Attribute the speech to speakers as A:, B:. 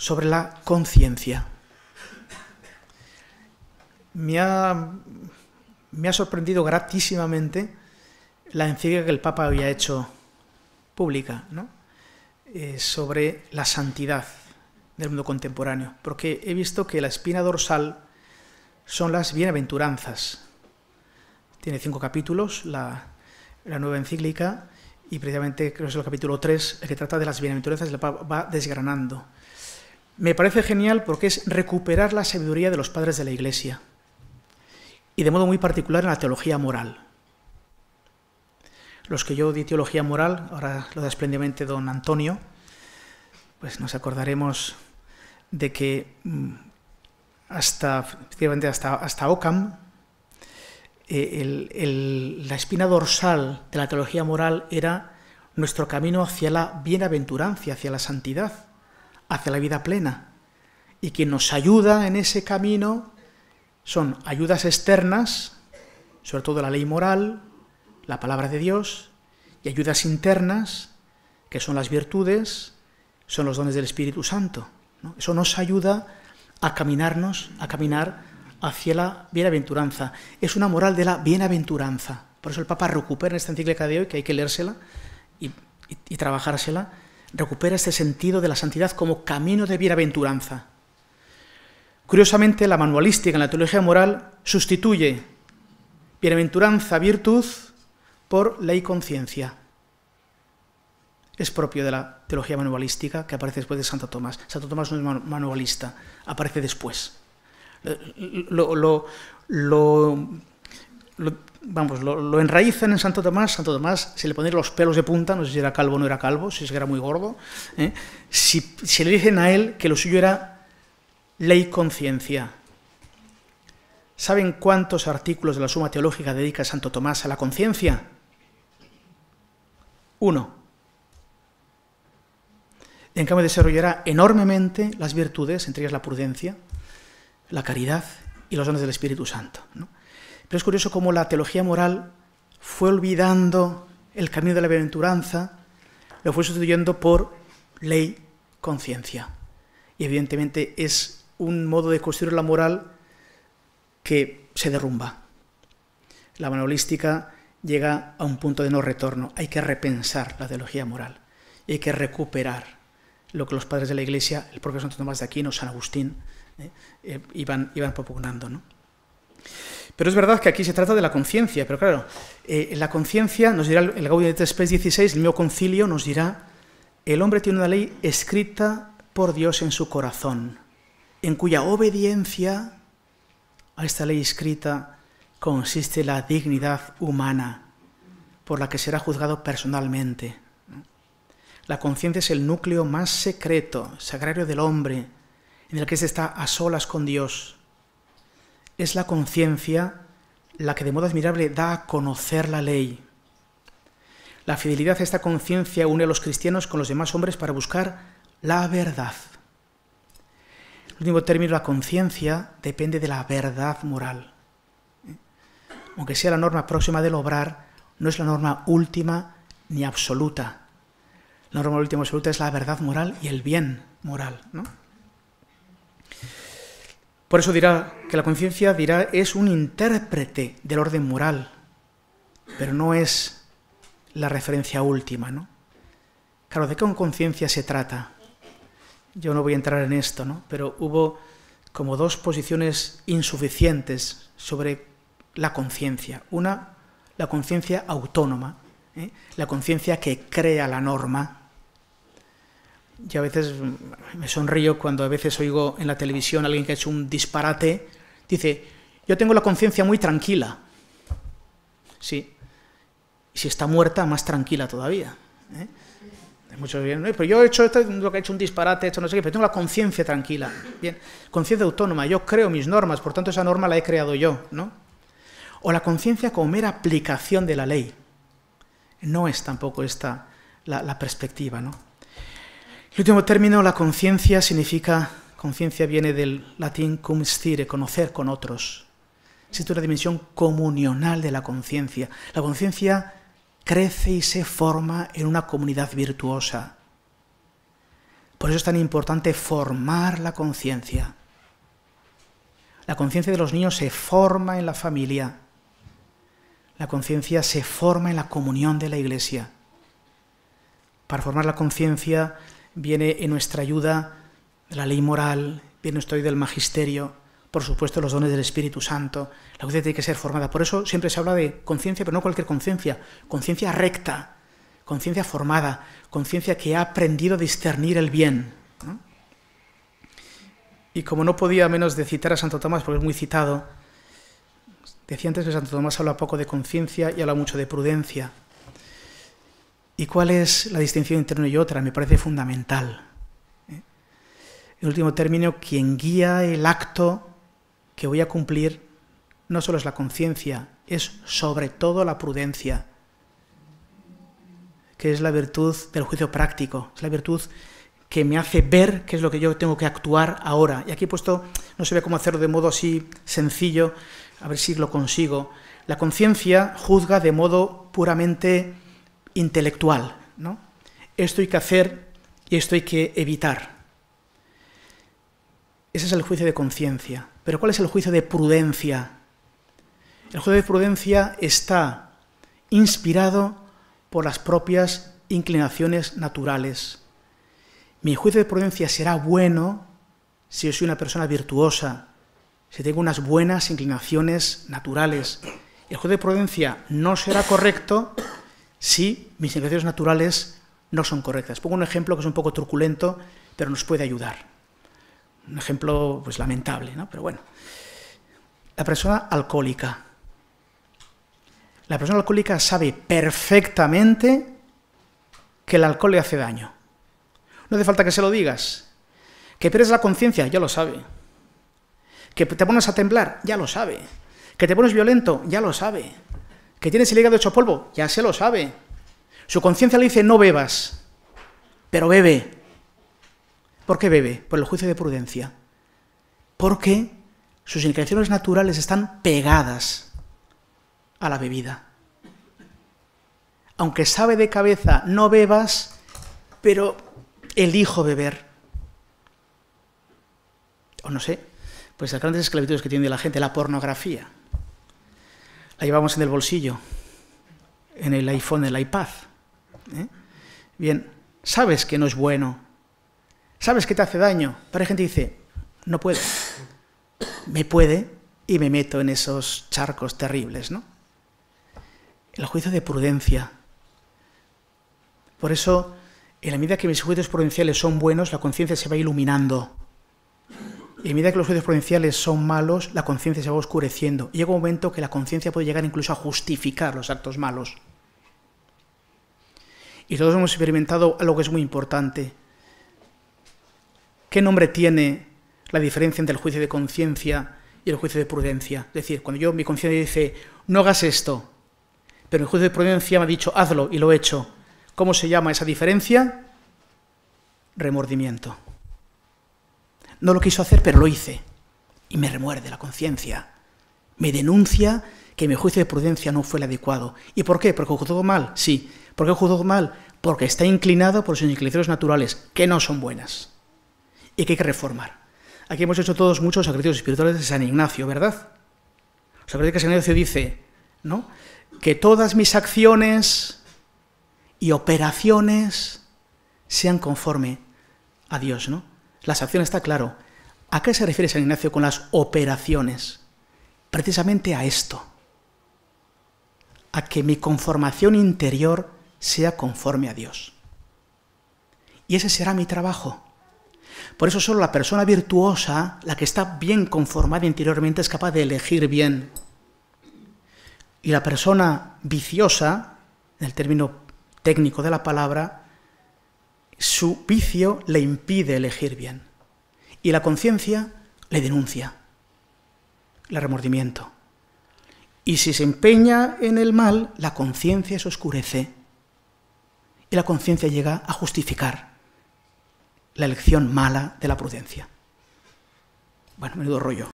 A: sobre la conciencia. Me ha, sorprendido gratísimamente la encíclica que el Papa había hecho pública eh, sobre la santidad del mundo contemporáneo, porque he visto que la espina dorsal son las bienaventuranzas. Tiene cinco capítulos, la, nueva encíclica, y precisamente creo que es el capítulo 3, el que trata de las bienaventuranzas, el Papa va desgranando me parece genial porque es recuperar la sabiduría de los padres de la Iglesia y de modo muy particular en la teología moral. Los que yo di teología moral, ahora lo da espléndidamente don Antonio, pues nos acordaremos de que mm, hasta, efectivamente hasta, hasta Ockham, eh, la espina dorsal de la teología moral era nuestro camino hacia la bienaventurancia, hacia la santidad hacia la vida plena. Y quien nos ayuda en ese camino son ayudas externas, sobre todo la ley moral, la palabra de Dios, y ayudas internas, que son las virtudes, son los dones del Espíritu Santo. Eso nos ayuda a caminarnos, a caminar hacia la bienaventuranza. Es una moral de la bienaventuranza. Por eso el Papa recupera en esta encíclica de hoy que hay que leérsela y trabajársela recupera este sentido de la santidad como camino de bienaventuranza. Curiosamente, la manualística en la teología moral sustituye bienaventuranza, virtud, por ley conciencia. Es propio de la teología manualística que aparece después de Santo Tomás. Santo Tomás no es manualista, aparece después. lo, lo vamos, lo, enraícen en Santo Tomás, Santo Tomás se le ponen los pelos de punta, no sé si era calvo o no era calvo, si es que era muy gordo, ¿eh? si, le dicen a él que lo suyo era ley conciencia. ¿Saben cuántos artículos de la Suma Teológica dedica Santo Tomás a la conciencia? Uno. En cambio desarrollará enormemente las virtudes, entre ellas la prudencia, la caridad y los dones del Espíritu Santo. ¿no? Pero es curioso cómo la teología moral fue olvidando el camino de la bienaventuranza, lo fue sustituyendo por ley, conciencia. Y evidentemente es un modo de construir la moral que se derrumba. La manualística llega a un punto de no retorno. Hay que repensar la teología moral y hay que recuperar lo que los padres de la Iglesia, el propio Santo Tomás de Aquino, San Agustín, eh, eh, iban, iban, propugnando. ¿no? Pero es verdad que aquí se trata de la conciencia, pero claro, eh, la conciencia, nos dirá el Gaudium et Spes 16, el mío concilio, nos dirá, el hombre tiene una ley escrita por Dios en su corazón, en cuya obediencia a esta ley escrita consiste la dignidad humana, por la que será juzgado personalmente. La conciencia es el núcleo más secreto, sagrario del hombre, en el que se está a solas con Dios, es la conciencia la que de modo admirable da a conocer la ley. La fidelidad a esta conciencia une a los cristianos con los demás hombres para buscar la verdad. El último término, la conciencia depende de la verdad moral. Aunque sea la norma próxima del obrar, no es la norma última ni absoluta. La norma última y absoluta es la verdad moral y el bien moral. ¿no? Por eso dirá que la conciencia dirá es un intérprete del orden moral, pero no es la referencia última, ¿no? Claro, ¿de qué conciencia se trata? Yo no voy a entrar en esto, ¿no? Pero hubo como dos posiciones insuficientes sobre la conciencia. Una, la conciencia autónoma, ¿eh? la conciencia que crea la norma, y a veces me sonrío cuando a veces oigo en la televisión a alguien que ha hecho un disparate, dice, yo tengo la conciencia muy tranquila. Sí. Y si está muerta, más tranquila todavía. ¿eh? Muchos dicen, pero yo he hecho esto, lo que he hecho un disparate, esto no sé qué, pero tengo la conciencia tranquila. Bien, conciencia autónoma, yo creo mis normas, por tanto esa norma la he creado yo, ¿no? O la conciencia como mera aplicación de la ley. No es tampoco esta la, la perspectiva, ¿no? El último término, la conciencia, significa, conciencia viene del latín cum stire, conocer con otros. Es una dimensión comunional de la conciencia. La conciencia crece y se forma en una comunidad virtuosa. Por eso es tan importante formar la conciencia. La conciencia de los niños se forma en la familia. La conciencia se forma en la comunión de la iglesia. Para formar la conciencia viene en nuestra ayuda la ley moral, viene nuestra ayuda del magisterio, por supuesto los dones del Espíritu Santo. La conciencia tiene que ser formada. Por eso siempre se habla de conciencia, pero no cualquier conciencia, conciencia recta, conciencia formada, conciencia que ha aprendido a discernir el bien. Y como no podía menos de citar a Santo Tomás, porque es muy citado, decía antes que Santo Tomás habla poco de conciencia y habla mucho de prudencia. ¿Y cuál es la distinción entre una y otra? Me parece fundamental. ¿eh? En último término, quien guía el acto que voy a cumplir no solo es la conciencia, es sobre todo la prudencia, que es la virtud del juicio práctico, es la virtud que me hace ver qué es lo que yo tengo que actuar ahora. Y aquí he puesto, no se ve cómo hacerlo de modo así sencillo, a ver si lo consigo. La conciencia juzga de modo puramente intelectual, ¿no? Esto hay que hacer y esto hay que evitar. Ese es el juicio de conciencia. Pero ¿cuál es el juicio de prudencia? El juicio de prudencia está inspirado por las propias inclinaciones naturales. Mi juicio de prudencia será bueno si soy una persona virtuosa, si tengo unas buenas inclinaciones naturales. El juicio de prudencia no será correcto si mis impresiones naturales no son correctas. Pongo un ejemplo que es un poco truculento, pero nos puede ayudar. Un ejemplo pues lamentable, ¿no? Pero bueno. La persona alcohólica. La persona alcohólica sabe perfectamente que el alcohol le hace daño. No hace falta que se lo digas. Que pierdes la conciencia, ya lo sabe. Que te pones a temblar, ya lo sabe. Que te pones violento, ya lo sabe que tiene el hígado hecho polvo, ya se lo sabe. Su conciencia le dice no bebas, pero bebe. ¿Por qué bebe? Por el juicio de prudencia. Porque sus inclinaciones naturales están pegadas a la bebida. Aunque sabe de cabeza no bebas, pero elijo beber. O no sé, pues las grandes esclavitudes que tiene la gente, la pornografía la llevamos en el bolsillo, en el iPhone, en el iPad. ¿eh? Bien, sabes que no es bueno, sabes que te hace daño, pero hay gente que dice, no puedo, me puede y me meto en esos charcos terribles, ¿no? El juicio de prudencia. Por eso, en la medida que mis juicios prudenciales son buenos, la conciencia se va iluminando y a medida que los juicios prudenciales son malos, la conciencia se va oscureciendo. Y llega un momento que la conciencia puede llegar incluso a justificar los actos malos. Y todos hemos experimentado algo que es muy importante. ¿Qué nombre tiene la diferencia entre el juicio de conciencia y el juicio de prudencia? Es decir, cuando yo mi conciencia dice, no hagas esto, pero el juicio de prudencia me ha dicho, hazlo y lo he hecho. ¿Cómo se llama esa diferencia? Remordimiento. No lo quiso hacer, pero lo hice. Y me remuerde la conciencia. Me denuncia que mi juicio de prudencia no fue el adecuado. ¿Y por qué? Porque juzgó mal, sí. ¿Por qué juzgó mal? Porque está inclinado por sus inclinaciones naturales, que no son buenas. Y que hay que reformar. Aquí hemos hecho todos muchos sacrificios espirituales de San Ignacio, ¿verdad? O que San Ignacio dice, ¿no? Que todas mis acciones y operaciones sean conforme a Dios, ¿no? Las acciones está claro. ¿A qué se refiere San Ignacio con las operaciones? Precisamente a esto. A que mi conformación interior sea conforme a Dios. Y ese será mi trabajo. Por eso solo la persona virtuosa, la que está bien conformada interiormente, es capaz de elegir bien. Y la persona viciosa, en el término técnico de la palabra, su vicio le impide elegir bien. Y la conciencia le denuncia, el remordimiento. Y si se empeña en el mal, la conciencia se oscurece. Y la conciencia llega a justificar la elección mala de la prudencia. Bueno, menudo rollo.